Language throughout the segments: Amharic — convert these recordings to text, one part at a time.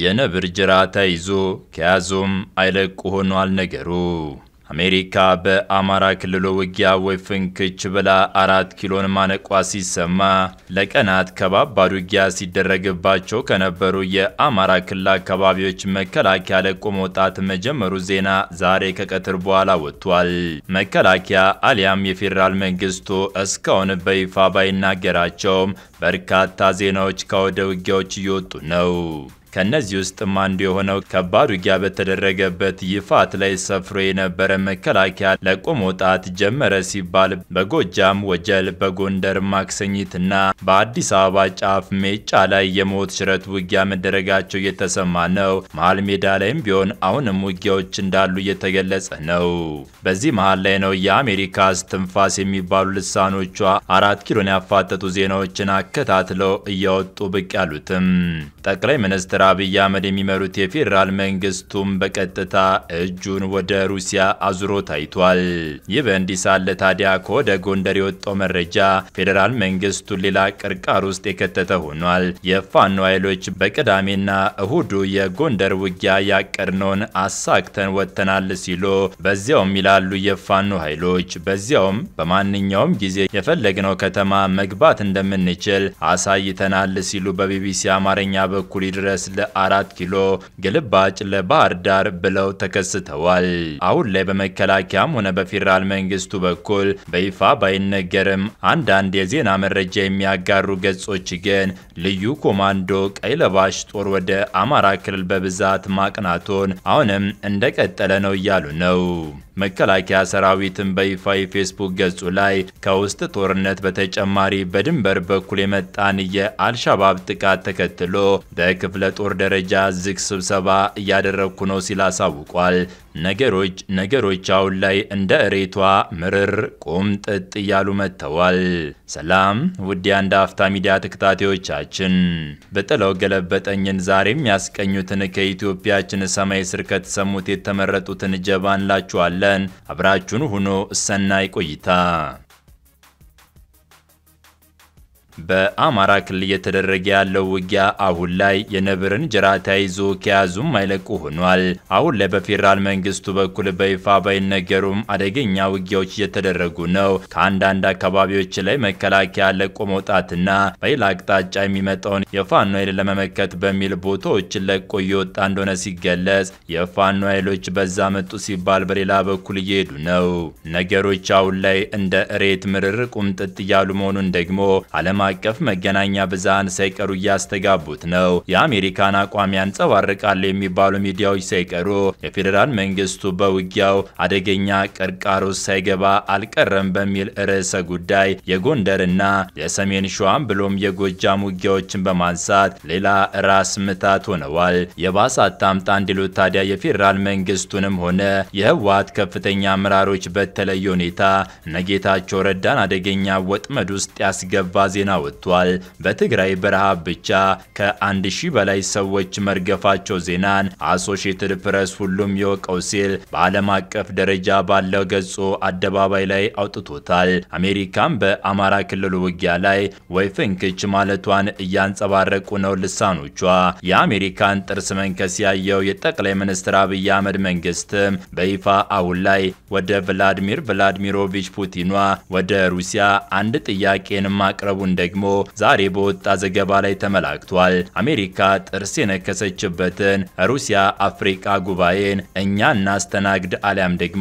የነብር ጅራ ተይዞ ከያዙም አይለቁ ሆኗል ነገሩ። አሜሪካ በአማራ ክልሎ ውጊያ ወይ ፍንክች ብላ አራት ኪሎን ማነቋ ሲሰማ ለቀናት ከባባድ ውጊያ ሲደረግባቸው ከነበሩ የአማራ ክልል አካባቢዎች መከላከያ ለቆ መውጣት መጀመሩ ዜና ዛሬ ከቀትር በኋላ ወጥቷል። መከላከያ አሊያም የፌዴራል መንግስቱ እስካሁን በይፋ ባይናገራቸውም በርካታ ዜናዎች ከወደ ውጊያዎች እየወጡ ነው። ከእነዚህ ውስጥም አንዱ የሆነው ከባድ ውጊያ በተደረገበት ይፋት ላይ ሰፍሮ የነበረ መከላከያ ለቆ መውጣት ጀመረ ሲባል በጎጃም ወጀል፣ በጎንደር ማክሰኝት እና በአዲስ አበባ ጫፍ ሜጫ ላይ የሞት ሽረት ውጊያ መደረጋቸው እየተሰማ ነው። መሀል ሜዳ ላይም ቢሆን አሁንም ውጊያዎች እንዳሉ እየተገለጸ ነው። በዚህ መሀል ላይ ነው የአሜሪካ እስትንፋስ የሚባሉ ልሳኖቿ አራት ኪሎን ያፋጠጡ ዜናዎችን አከታትለው እያወጡ ብቅ ያሉትም ጠቅላይ ሚኒስትር ዶክተር አብይ አህመድ የሚመሩት የፌዴራል መንግስቱም በቀጥታ እጁን ወደ ሩሲያ አዙሮ ታይቷል። ይህ በእንዲህ ሳለ ታዲያ ከወደ ጎንደር የወጣው መረጃ ፌዴራል መንግስቱን ሌላ ቅርቃር ውስጥ የከተተ ሆኗል። የፋኖ ኃይሎች በቅዳሜና እሁዱ የጎንደር ውጊያ ያቀድነውን አሳክተን ወጥተናል ሲሉ በዚያውም ይላሉ የፋኖ ኃይሎች በዚያውም በማንኛውም ጊዜ የፈለግነው ከተማ መግባት እንደምንችል አሳይተናል ሲሉ በቢቢሲ አማርኛ በኩል ይድረስ ለአራት ኪሎ ግልባጭ ለባህር ዳር ብለው ተከስተዋል። አሁን ላይ በመከላከያም ሆነ በፌዴራል መንግስቱ በኩል በይፋ ባይነገርም አንዳንድ የዜና መረጃ የሚያጋሩ ገጾች ግን ልዩ ኮማንዶ ቀይ ለባሽ ጦር ወደ አማራ ክልል በብዛት ማቅናቱን አሁንም እንደቀጠለ ነው እያሉ ነው። መከላከያ ሰራዊትን በይፋ የፌስቡክ ገጹ ላይ ከውስጥ ጦርነት በተጨማሪ በድንበር በኩል የመጣን የአልሻባብ ጥቃት ተከትሎ በክፍለ በጦር ደረጃ ዝግ ስብሰባ እያደረግኩ ነው ሲል አሳውቋል። ነገሮች ነገሮች አሁን ላይ እንደ እሬቷ ምርር ቁም ጥጥ እያሉ መጥተዋል። ሰላም ውድ የአንድ አፍታ ሚዲያ ተከታታዮቻችን፣ በጥለው ገለበጠኝን ዛሬም ያስቀኙትን ከኢትዮጵያችን ሰማይ ስር ከተሰሙት የተመረጡትን ጀባ እንላችኋለን። አብራችሁን ሁኖ ሰናይ ቆይታ በአማራ ክልል እየተደረገ ያለው ውጊያ አሁን ላይ የነብርን ጅራታ ተያይዞ ከያዙም አይለቁ ሆኗል። አሁን ላይ በፌዴራል መንግስቱ በኩል በይፋ ባይነገሩም አደገኛ ውጊያዎች እየተደረጉ ነው። ከአንዳንድ አካባቢዎች ላይ መከላከያ ለቆ መውጣትና በሌላ አቅጣጫ የሚመጣውን የፋኖ ኃይል ለመመከት በሚል ቦታዎችን ለቆ እየወጣ እንደሆነ ሲገለጽ፣ የፋኖ ኃይሎች በዛ መጡ ሲባል በሌላ በኩል እየሄዱ ነው። ነገሮች አሁን ላይ እንደ እሬት ምርር ቁምጥጥ እያሉ መሆኑን ደግሞ አለም አቀፍ መገናኛ ብዝሃን ሳይቀሩ እያስተጋቡት ነው። የአሜሪካን አቋም ያንጸባርቃሉ የሚባሉ ሚዲያዎች ሳይቀሩ የፌዴራል መንግስቱ በውጊያው አደገኛ ቅርቃር ውስጥ ሳይገባ አልቀረም በሚል ርዕሰ ጉዳይ የጎንደርና የሰሜን ሸዋም ብሎም የጎጃም ውጊያዎችን በማንሳት ሌላ ራስ ምታት ሆነዋል። የባሰ አታምጣ እንዲሉ ታዲያ የፌዴራል መንግስቱንም ሆነ የህወሀት ከፍተኛ አመራሮች በተለየ ሁኔታ እነ ጌታቸው ረዳን አደገኛ ወጥመድ ውስጥ ያስገባ ዜና ወጥቷል። በትግራይ በረሃብ ብቻ ከአንድ ሺህ በላይ ሰዎች መርገፋቸው ዜናን አሶሺየትድ ፕሬስ ሁሉም የወቀው ሲል በዓለም አቀፍ ደረጃ ባለው ገጹ አደባባይ ላይ አውጥቶታል። አሜሪካም በአማራ ክልል ውጊያ ላይ ወይ ፍንክች ማለቷን እያንጸባረቁ ነው ልሳኖቿ። የአሜሪካን ጥርስ መንከስ ያየው የጠቅላይ ሚኒስትር አብይ አህመድ መንግስትም በይፋ አሁን ላይ ወደ ቭላድሚር ቭላድሚሮቪች ፑቲኗ ወደ ሩሲያ አንድ ጥያቄን ማቅረቡ እንደ ደግሞ ዛሬ በወጣ ዘገባ ላይ ተመላክቷል። አሜሪካ ጥርስ የነከሰችበትን ሩሲያ አፍሪቃ ጉባኤን እኛ እናስተናግድ አሊያም ደግሞ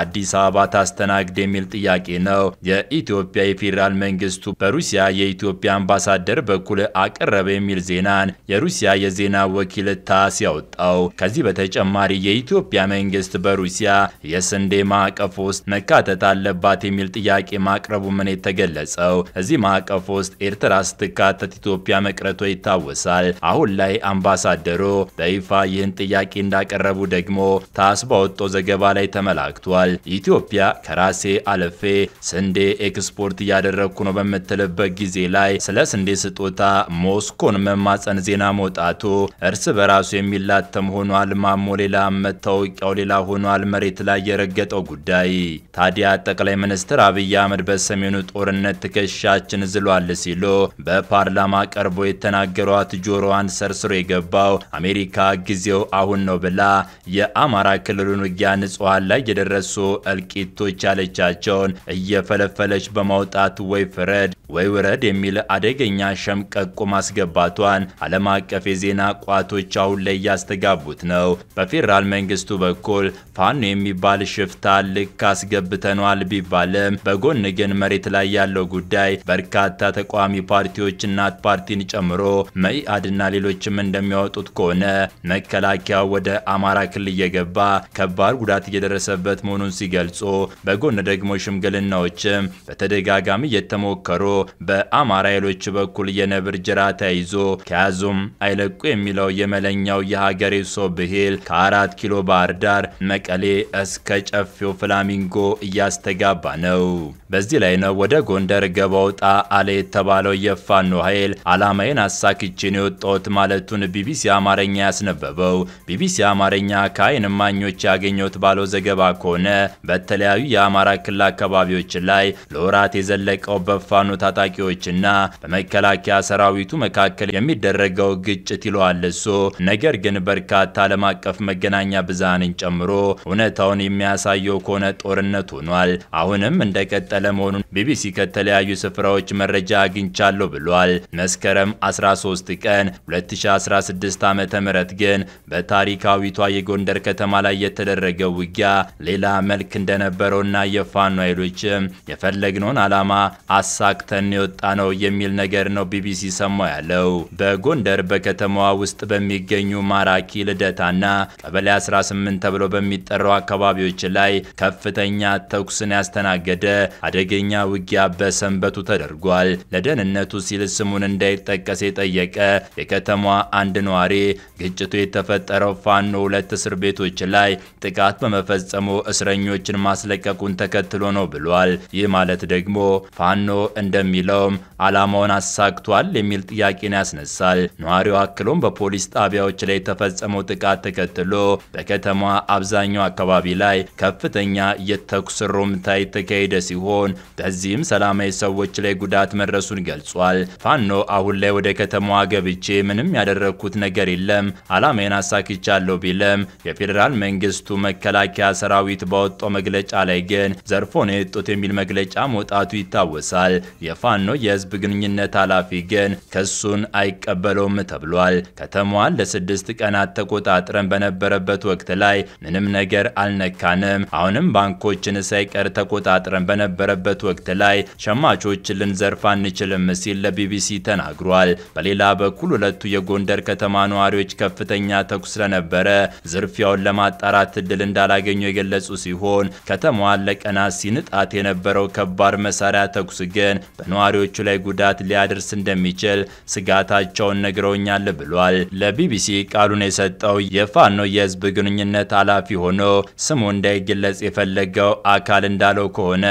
አዲስ አበባ ታስተናግድ የሚል ጥያቄ ነው የኢትዮጵያ የፌዴራል መንግስቱ በሩሲያ የኢትዮጵያ አምባሳደር በኩል አቀረበ የሚል ዜናን የሩሲያ የዜና ወኪል ታስ ያወጣው። ከዚህ በተጨማሪ የኢትዮጵያ መንግስት በሩሲያ የስንዴ ማዕቀፍ ውስጥ መካተት አለባት የሚል ጥያቄ ማቅረቡ ምን የተገለጸው እዚህ ማዕቀፍ ውስጥ ኤርትራ ስትካተት ኢትዮጵያ መቅረቷ ይታወሳል። አሁን ላይ አምባሳደሩ በይፋ ይህን ጥያቄ እንዳቀረቡ ደግሞ ታስ ባወጣው ዘገባ ላይ ተመላክቷል። ኢትዮጵያ ከራሴ አለፌ ስንዴ ኤክስፖርት እያደረግኩ ነው በምትልበት ጊዜ ላይ ስለ ስንዴ ስጦታ ሞስኮን መማፀን ዜና መውጣቱ እርስ በራሱ የሚላተም ሆኗል። ማሞ ሌላ መታወቂያው ሌላ ሆኗል። መሬት ላይ የረገጠው ጉዳይ ታዲያ ጠቅላይ ሚኒስትር አብይ አህመድ በሰሜኑ ጦርነት ትከሻችን ዝሏል ይገባል ሲሉ በፓርላማ ቀርቦ የተናገሯት ጆሮዋን ሰርስሮ የገባው አሜሪካ ጊዜው አሁን ነው ብላ የአማራ ክልሉን ውጊያ ንጹሐን ላይ የደረሱ እልቂቶች ያለቻቸውን እየፈለፈለች በማውጣት ወይ ፍረድ ወይ ውረድ የሚል አደገኛ ሸምቀቆ ማስገባቷን ዓለም አቀፍ የዜና ቋቶች አሁን ላይ እያስተጋቡት ነው። በፌዴራል መንግስቱ በኩል ፋኖ የሚባል ሽፍታ ልክ አስገብተኗል ቢባልም በጎን ግን መሬት ላይ ያለው ጉዳይ በርካታ ተቃዋሚ ፓርቲዎች እናት ፓርቲን ጨምሮ መኢአድና ሌሎችም እንደሚያወጡት ከሆነ መከላከያው ወደ አማራ ክልል እየገባ ከባድ ጉዳት እየደረሰበት መሆኑን ሲገልጹ፣ በጎን ደግሞ ሽምግልናዎችም በተደጋጋሚ እየተሞከሩ በአማራ ኃይሎች በኩል የነብር ጅራ ተይዞ ከያዙም አይለቁ የሚለው የመለኛው የሀገሬ ሰው ብሂል ከአራት ኪሎ ባህር ዳር መቀሌ እስከ ጨፌው ፍላሚንጎ እያስተጋባ ነው። በዚህ ላይ ነው ወደ ጎንደር ገባ ወጣ አለ የተባለው የፋኖ ኃይል አላማዬን አሳክቼ ነው የወጣሁት ማለቱን ቢቢሲ አማርኛ ያስነበበው። ቢቢሲ አማርኛ ከአይን ማኞች ያገኘሁት ባለው ዘገባ ከሆነ በተለያዩ የአማራ ክልል አካባቢዎች ላይ ለወራት የዘለቀው በፋኖ ታጣቂዎችና በመከላከያ ሰራዊቱ መካከል የሚደረገው ግጭት ይለዋል እሱ። ነገር ግን በርካታ ዓለም አቀፍ መገናኛ ብዛንን ጨምሮ እውነታውን የሚያሳየው ከሆነ ጦርነት ሆኗል። አሁንም እንደቀጠ የቀጠለ መሆኑን ቢቢሲ ከተለያዩ ስፍራዎች መረጃ አግኝቻለሁ ብሏል። መስከረም 13 ቀን 2016 ዓ.ም ግን በታሪካዊቷ የጎንደር ከተማ ላይ የተደረገው ውጊያ ሌላ መልክ እንደነበረውና የፋኖ ኃይሎችም የፈለግነውን ዓላማ አሳክተን የወጣ ነው የሚል ነገር ነው ቢቢሲ ሰማ ያለው። በጎንደር በከተማዋ ውስጥ በሚገኙ ማራኪ ልደታና ቀበሌ 18 ተብሎ በሚጠራው አካባቢዎች ላይ ከፍተኛ ተኩስን ያስተናገደ አደገኛ ውጊያ በሰንበቱ ተደርጓል። ለደህንነቱ ሲል ስሙን እንዳይጠቀስ የጠየቀ የከተማዋ አንድ ነዋሪ ግጭቱ የተፈጠረው ፋኖ ሁለት እስር ቤቶች ላይ ጥቃት በመፈጸሙ እስረኞችን ማስለቀቁን ተከትሎ ነው ብሏል። ይህ ማለት ደግሞ ፋኖ እንደሚለውም ዓላማውን አሳክቷል የሚል ጥያቄን ያስነሳል። ነዋሪው አክሎም በፖሊስ ጣቢያዎች ላይ የተፈጸመው ጥቃት ተከትሎ በከተማ አብዛኛው አካባቢ ላይ ከፍተኛ የተኩስ ሩምታ የተካሄደ ሲሆን ሲሆን በዚህም ሰላማዊ ሰዎች ላይ ጉዳት መድረሱን ገልጿል። ፋኖ አሁን ላይ ወደ ከተማዋ ገብቼ ምንም ያደረግኩት ነገር የለም አላማዬን አሳክቻለሁ ቢለም የፌዴራል መንግስቱ መከላከያ ሰራዊት ባወጣው መግለጫ ላይ ግን ዘርፎ ነው የወጡት የሚል መግለጫ መውጣቱ ይታወሳል። የፋኖ የህዝብ ግንኙነት ኃላፊ ግን ክሱን አይቀበለውም ተብሏል። ከተማዋን ለስድስት ቀናት ተቆጣጥረን በነበረበት ወቅት ላይ ምንም ነገር አልነካንም፣ አሁንም ባንኮችን ሳይቀር ተቆጣጥረን በነበረ በነበረበት ወቅት ላይ ሸማቾች ልንዘርፍ አንችልም ሲል ለቢቢሲ ተናግሯል። በሌላ በኩል ሁለቱ የጎንደር ከተማ ነዋሪዎች ከፍተኛ ተኩስ ስለነበረ ዝርፊያውን ለማጣራት እድል እንዳላገኙ የገለጹ ሲሆን ከተማዋን ለቀናት ሲንጣት የነበረው ከባድ መሳሪያ ተኩስ ግን በነዋሪዎቹ ላይ ጉዳት ሊያደርስ እንደሚችል ስጋታቸውን ነግረውኛል ብሏል። ለቢቢሲ ቃሉን የሰጠው የፋኖ የህዝብ ግንኙነት ኃላፊ ሆኖ ስሙ እንዳይገለጽ የፈለገው አካል እንዳለው ከሆነ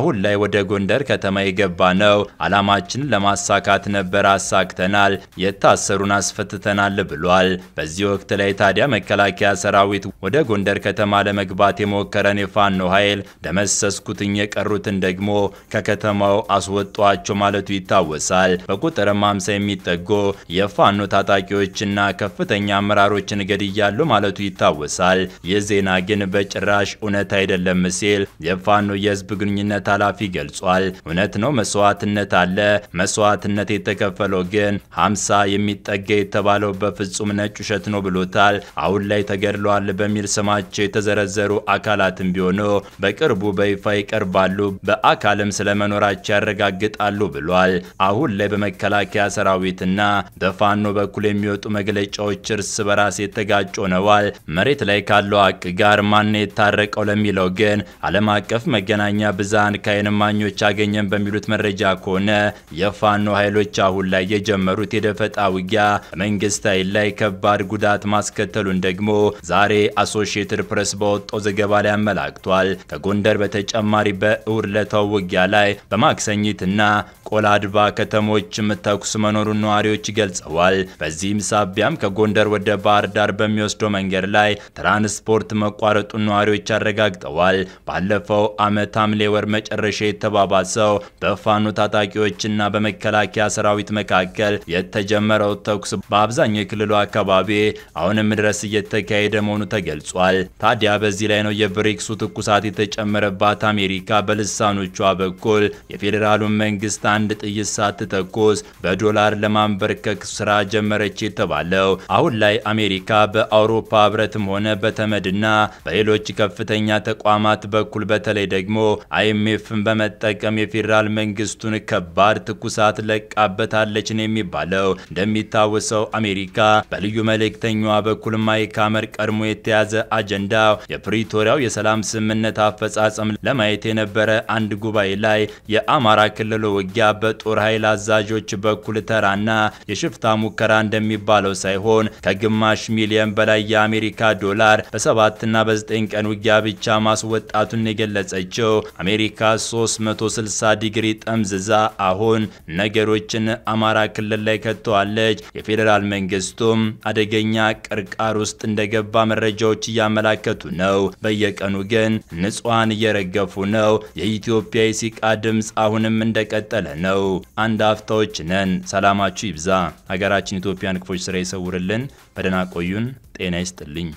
አሁን ላይ ወደ ጎንደር ከተማ የገባ ነው። አላማችን ለማሳካት ነበር፣ አሳክተናል፣ የታሰሩን አስፈትተናል ብሏል። በዚህ ወቅት ላይ ታዲያ መከላከያ ሰራዊት ወደ ጎንደር ከተማ ለመግባት የሞከረን የፋኖ ኃይል ደመሰስኩትኝ፣ የቀሩትን ደግሞ ከከተማው አስወጧቸው ማለቱ ይታወሳል። በቁጥርም አምሳ የሚጠጉ የፋኖ ታጣቂዎችና ከፍተኛ አመራሮችን ገድያለሁ ማለቱ ይታወሳል። ይህ ዜና ግን በጭራሽ እውነት አይደለም ሲል የፋኖ የህዝብ ግንኙነት ኃላፊ ገልጿል። እውነት ነው መስዋዕትነት አለ። መስዋዕትነት የተከፈለው ግን ሀምሳ የሚጠጋ የተባለው በፍጹም ነጭ ውሸት ነው ብሎታል። አሁን ላይ ተገድለዋል በሚል ስማቸው የተዘረዘሩ አካላትም ቢሆኑ በቅርቡ በይፋ ይቀርባሉ፣ በአካልም ስለመኖራቸው ያረጋግጣሉ ብሏል። አሁን ላይ በመከላከያ ሰራዊትና በፋኖ በኩል የሚወጡ መግለጫዎች እርስ በራስ የተጋጩ ሆነዋል። መሬት ላይ ካለው ሀቅ ጋር ማን የታረቀው ለሚለው ግን ዓለም አቀፍ መገናኛ ብዛን የአልካይን ማኞች አገኘን በሚሉት መረጃ ከሆነ የፋኖ ኃይሎች አሁን ላይ የጀመሩት የደፈጣ ውጊያ መንግስት ኃይል ላይ ከባድ ጉዳት ማስከተሉን ደግሞ ዛሬ አሶሽየትድ ፕሬስ በወጣው ዘገባ ላይ አመላክቷል። ከጎንደር በተጨማሪ በእውድ ለተው ውጊያ ላይ በማክሰኝትና ቆላድባ ከተሞችም ተኩስ መኖሩን ነዋሪዎች ገልጸዋል። በዚህም ሳቢያም ከጎንደር ወደ ባህር ዳር በሚወስደው መንገድ ላይ ትራንስፖርት መቋረጡን ነዋሪዎች አረጋግጠዋል። ባለፈው ዓመት ሐምሌ ወር መጨረሻ የተባባሰው በፋኖ ታጣቂዎችና በመከላከያ ሰራዊት መካከል የተጀመረው ተኩስ በአብዛኛው የክልሉ አካባቢ አሁንም ድረስ እየተካሄደ መሆኑ ተገልጿል። ታዲያ በዚህ ላይ ነው የብሪክሱ ትኩሳት የተጨመረባት አሜሪካ በልሳኖቿ በኩል የፌዴራሉን መንግስት አንድ ጥይት ሳትተኩስ በዶላር ለማንበርከክ ስራ ጀመረች የተባለው። አሁን ላይ አሜሪካ በአውሮፓ ህብረትም ሆነ በተመድና በሌሎች ከፍተኛ ተቋማት በኩል በተለይ ደግሞ አይኤም አይኤምኤፍን በመጠቀም የፌዴራል መንግስቱን ከባድ ትኩሳት ለቃበታለች ነው የሚባለው። እንደሚታወሰው አሜሪካ በልዩ መልእክተኛዋ በኩል ማይክ ሐመር ቀድሞ የተያዘ አጀንዳ የፕሪቶሪያው የሰላም ስምምነት አፈጻጸም ለማየት የነበረ አንድ ጉባኤ ላይ የአማራ ክልል ውጊያ በጦር ኃይል አዛዦች በኩል ተራና የሽፍታ ሙከራ እንደሚባለው ሳይሆን ከግማሽ ሚሊዮን በላይ የአሜሪካ ዶላር በሰባትና በዘጠኝ ቀን ውጊያ ብቻ ማስወጣቱን የገለጸችው አሜሪካ አሜሪካ 360 ዲግሪ ጠምዝዛ አሁን ነገሮችን አማራ ክልል ላይ ከተዋለች። የፌዴራል መንግስቱም አደገኛ ቅርቃር ውስጥ እንደገባ መረጃዎች እያመላከቱ ነው። በየቀኑ ግን ንጹሐን እየረገፉ ነው። የኢትዮጵያ የሲቃ ድምፅ አሁንም እንደቀጠለ ነው። አንድ አፍታዎች ነን። ሰላማችሁ ይብዛ። ሀገራችን ኢትዮጵያን ክፎች ስራ ይሰውርልን። በደህና ቆዩን። ጤና ይስጥልኝ።